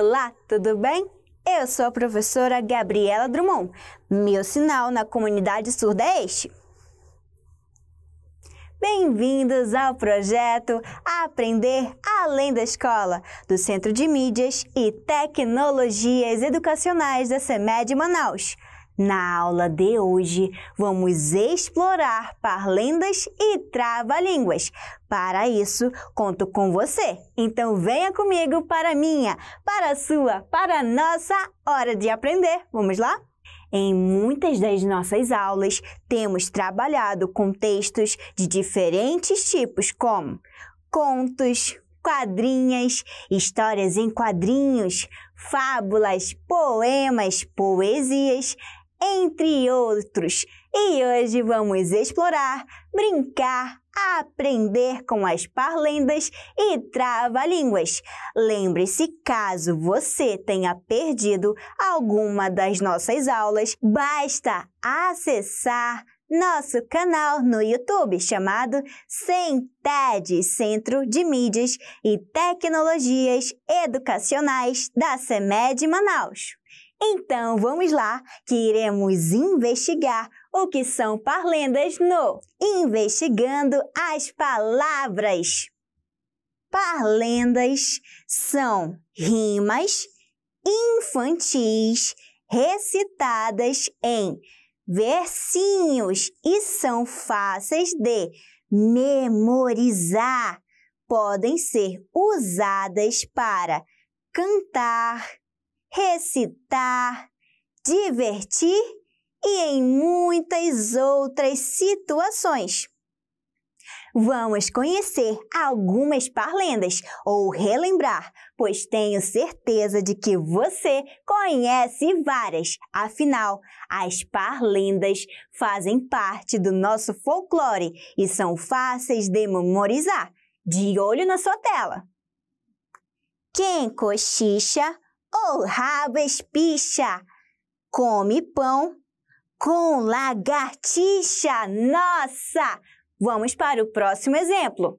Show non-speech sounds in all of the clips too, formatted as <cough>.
Olá, tudo bem? Eu sou a professora Gabriela Drummond. Meu sinal na comunidade surda é este. Bem-vindos ao projeto Aprender Além da Escola, do Centro de Mídias e Tecnologias Educacionais da CEMED Manaus. Na aula de hoje, vamos explorar parlendas e trava-línguas para isso, conto com você. Então venha comigo para minha, para sua, para nossa hora de aprender. Vamos lá? Em muitas das nossas aulas, temos trabalhado com textos de diferentes tipos, como contos, quadrinhas, histórias em quadrinhos, fábulas, poemas, poesias, entre outros. E hoje vamos explorar, brincar, aprender com as parlendas e trava-línguas. Lembre-se, caso você tenha perdido alguma das nossas aulas, basta acessar nosso canal no YouTube chamado CENTED, Centro de Mídias e Tecnologias Educacionais da CEMED Manaus. Então vamos lá que iremos investigar o que são parlendas no Investigando as Palavras. Parlendas são rimas infantis recitadas em versinhos e são fáceis de memorizar. Podem ser usadas para cantar, recitar, divertir e em muitas outras situações. Vamos conhecer algumas parlendas ou relembrar, pois tenho certeza de que você conhece várias. Afinal, as parlendas fazem parte do nosso folclore e são fáceis de memorizar. De olho na sua tela. Quem cochicha ou rabo espicha, come pão com lagartixa. Nossa! Vamos para o próximo exemplo.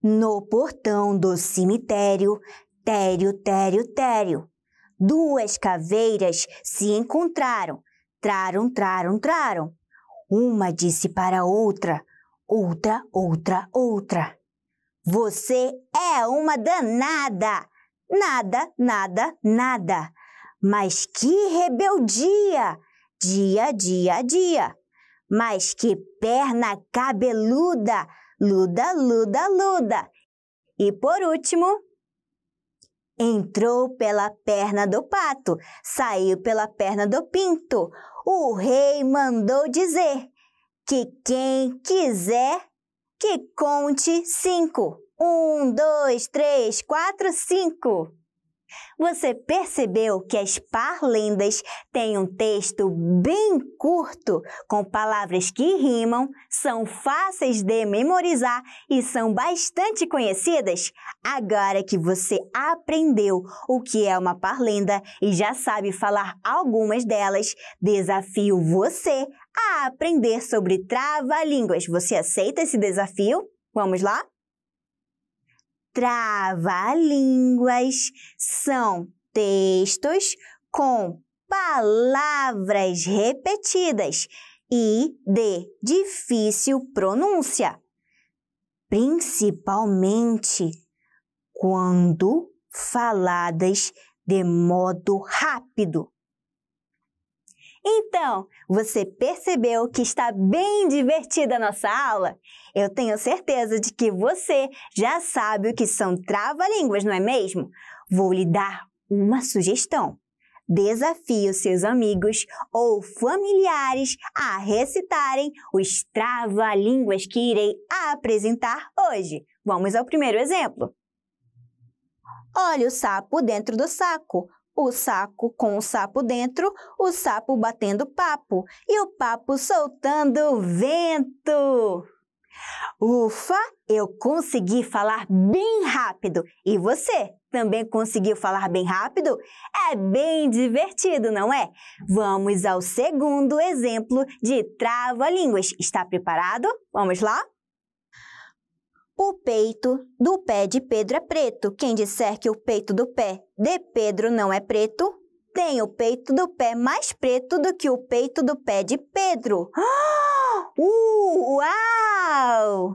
No portão do cemitério, tério, tério, tério. Duas caveiras se encontraram. Traram, traram, traram. Uma disse para outra, outra, outra, outra. Você é uma danada! Nada, nada, nada. Mas que rebeldia! dia, dia, dia. Mas que perna cabeluda! Luda, luda, luda! E por último, entrou pela perna do pato, saiu pela perna do pinto. O rei mandou dizer que quem quiser que conte cinco. Um, dois, três, quatro, cinco. Você percebeu que as parlendas têm um texto bem curto, com palavras que rimam, são fáceis de memorizar e são bastante conhecidas? Agora que você aprendeu o que é uma parlenda e já sabe falar algumas delas, desafio você a aprender sobre trava-línguas. Você aceita esse desafio? Vamos lá? trava-línguas são textos com palavras repetidas e de difícil pronúncia, principalmente quando faladas de modo rápido então, você percebeu que está bem divertida a nossa aula? Eu tenho certeza de que você já sabe o que são trava-línguas, não é mesmo? Vou lhe dar uma sugestão. Desafie os seus amigos ou familiares a recitarem os trava-línguas que irei apresentar hoje. Vamos ao primeiro exemplo. Olha o sapo dentro do saco o saco com o sapo dentro, o sapo batendo papo e o papo soltando vento. Ufa, eu consegui falar bem rápido. E você também conseguiu falar bem rápido? É bem divertido, não é? Vamos ao segundo exemplo de trava-línguas. Está preparado? Vamos lá? O peito do pé de Pedro é preto. Quem disser que o peito do pé de Pedro não é preto, tem o peito do pé mais preto do que o peito do pé de Pedro. <gasps> Uh, uau!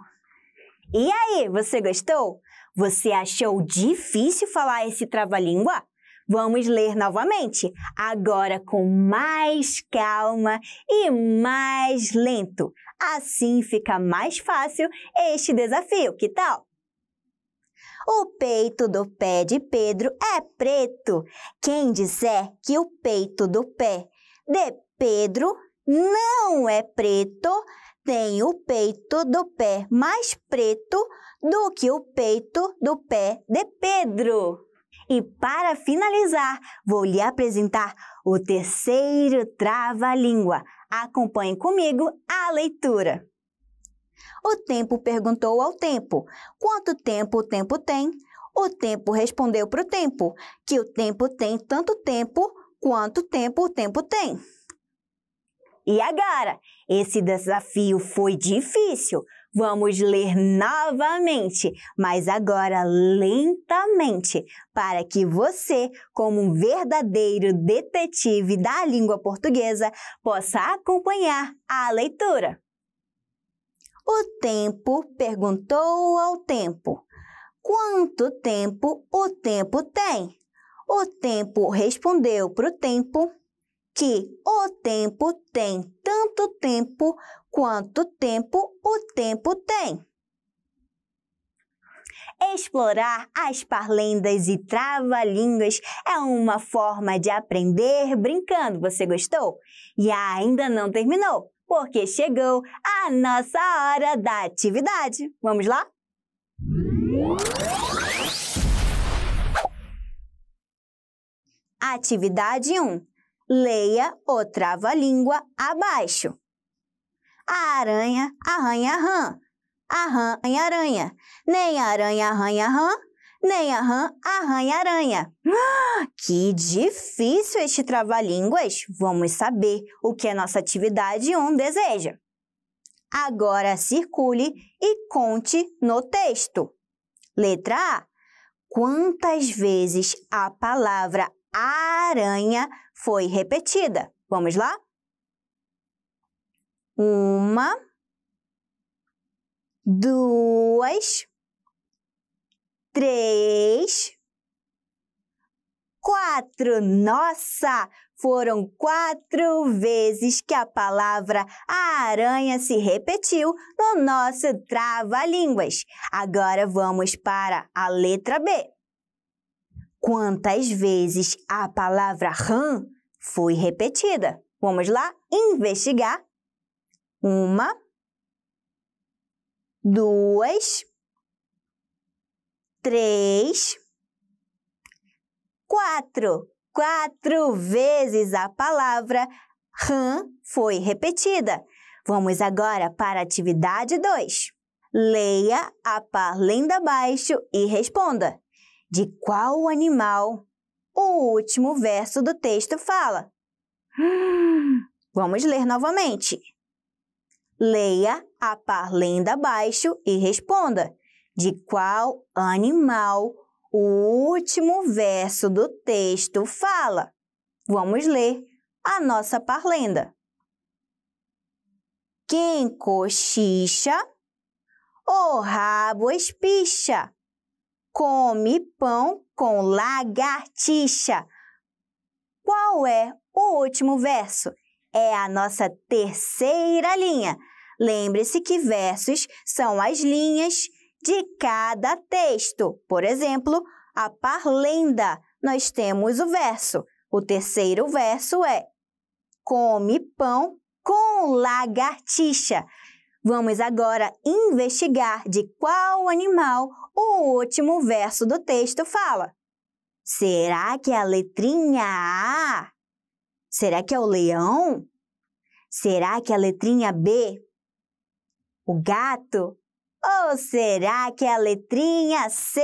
E aí, você gostou? Você achou difícil falar esse trava-língua? Vamos ler novamente, agora com mais calma e mais lento. Assim fica mais fácil este desafio, que tal? O peito do pé de Pedro é preto. Quem disser que o peito do pé de Pedro não é preto, tem o peito do pé mais preto do que o peito do pé de Pedro. E para finalizar, vou lhe apresentar o terceiro trava-língua. Acompanhe comigo a leitura. O tempo perguntou ao tempo: Quanto tempo o tempo tem? O tempo respondeu para o tempo: Que o tempo tem tanto tempo quanto tempo o tempo tem. E agora? Esse desafio foi difícil, Vamos ler novamente, mas agora lentamente, para que você, como um verdadeiro detetive da língua portuguesa, possa acompanhar a leitura. O tempo perguntou ao tempo: Quanto tempo o tempo tem? O tempo respondeu para o tempo que o tempo tem tanto tempo Quanto tempo o tempo tem? Explorar as parlendas e trava-línguas é uma forma de aprender brincando. Você gostou? E ainda não terminou, porque chegou a nossa hora da atividade. Vamos lá? Atividade 1. Leia o trava-língua abaixo. A aranha arranha rã. arranha aranha. Nem aranha arranha rã, nem a rã arranha aranha. <gasps> que difícil este trava-línguas! Vamos saber o que a nossa atividade 1 deseja. Agora circule e conte no texto. Letra A. Quantas vezes a palavra aranha foi repetida? Vamos lá? Uma, duas, três, quatro. Nossa! Foram quatro vezes que a palavra aranha se repetiu no nosso trava-línguas. Agora vamos para a letra B. Quantas vezes a palavra rã foi repetida? Vamos lá investigar uma, duas, três, quatro. Quatro vezes a palavra ram foi repetida. Vamos agora para a atividade 2. Leia a parlenda abaixo e responda. De qual animal o último verso do texto fala? <gasps> Vamos ler novamente. Leia a parlenda abaixo e responda. De qual animal o último verso do texto fala? Vamos ler a nossa parlenda. Quem cochicha, o rabo espicha. Come pão com lagartixa. Qual é o último verso? É a nossa terceira linha. Lembre-se que versos são as linhas de cada texto. Por exemplo, a parlenda, nós temos o verso. O terceiro verso é: Come pão com lagartixa. Vamos agora investigar de qual animal o último verso do texto fala. Será que é a letrinha A? Será que é o leão? Será que é a letrinha B? o gato? Ou será que é a letrinha C?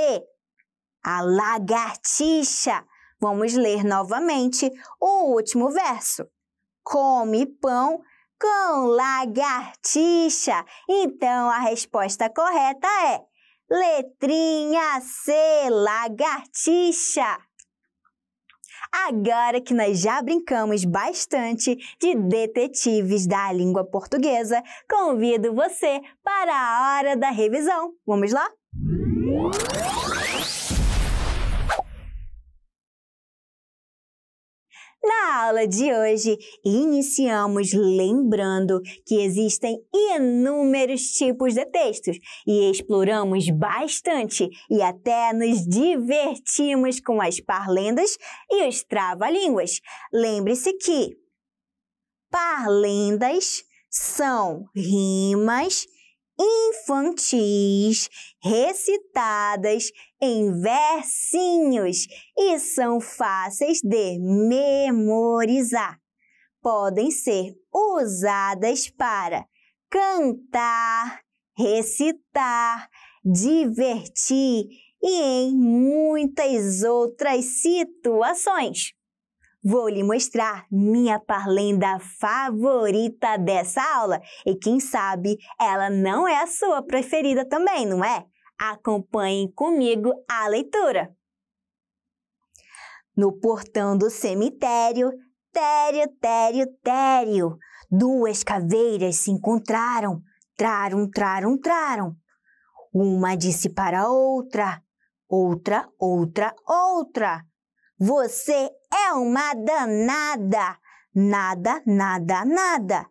A lagartixa. Vamos ler novamente o último verso. Come pão com lagartixa. Então a resposta correta é letrinha C, lagartixa. Agora que nós já brincamos bastante de detetives da língua portuguesa, convido você para a hora da revisão. Vamos lá? Música Na aula de hoje, iniciamos lembrando que existem inúmeros tipos de textos e exploramos bastante e até nos divertimos com as parlendas e os trava-línguas. Lembre-se que parlendas são rimas infantis recitadas em versinhos e são fáceis de memorizar. Podem ser usadas para cantar, recitar, divertir e em muitas outras situações. Vou lhe mostrar minha parlenda favorita dessa aula e quem sabe ela não é a sua preferida também, não é? Acompanhem comigo a leitura. No portão do cemitério, tério, tério, tério, duas caveiras se encontraram, traram, traram, traram. Uma disse para a outra, outra, outra, outra. Você é uma danada. Nada, nada, nada.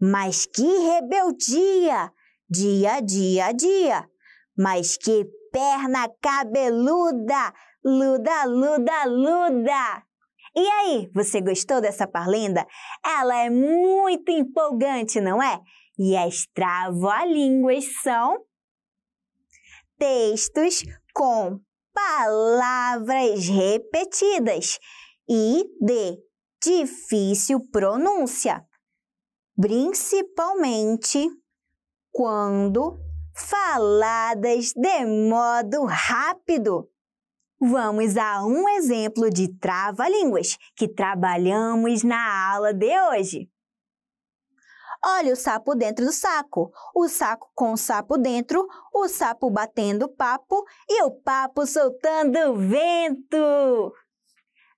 Mas que rebeldia! Dia, dia, dia. Mas que perna cabeluda! Luda, luda, luda! E aí, você gostou dessa parlenda? Ela é muito empolgante, não é? E as trava-línguas são textos com palavras repetidas e de difícil pronúncia, principalmente quando faladas de modo rápido. Vamos a um exemplo de trava-línguas que trabalhamos na aula de hoje. Olha o sapo dentro do saco, o saco com o sapo dentro, o sapo batendo papo e o papo soltando vento.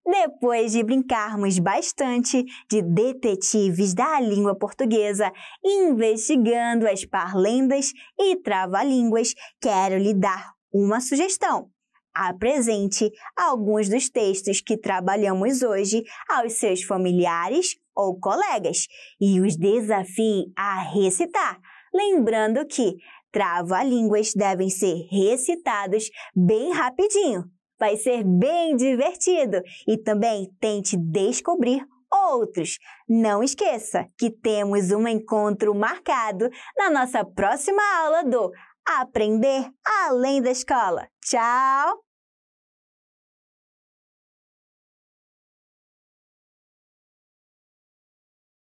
Depois de brincarmos bastante de detetives da língua portuguesa, investigando as parlendas e trava-línguas, quero lhe dar uma sugestão. Apresente alguns dos textos que trabalhamos hoje aos seus familiares ou colegas e os desafie a recitar, lembrando que trava-línguas devem ser recitados bem rapidinho Vai ser bem divertido e também tente descobrir outros. Não esqueça que temos um encontro marcado na nossa próxima aula do Aprender Além da Escola. Tchau!